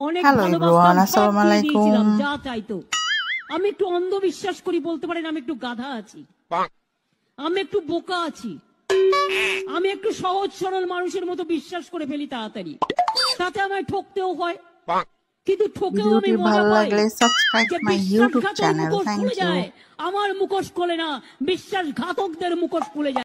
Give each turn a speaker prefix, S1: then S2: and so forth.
S1: hello everyone আসসালামু আলাইকুম যা আমি একটু অন্ধবিশ্বাস করি বলতে পারেন আমি একটু গাধা আছি আমি একটু বোকা আছি আমি একটু সহজ সরল মানুষের মতো বিশ্বাস করে ফেলি তাড়াতাড়ি তাতে আমার ঠকতেও হয় কিন্তু ঠকেও আমি মজা
S2: মুখোশ খুলে যায় আমার মুখোশ খুলে না বিশ্বাসঘাতকদের মুখোশ খুলে যায়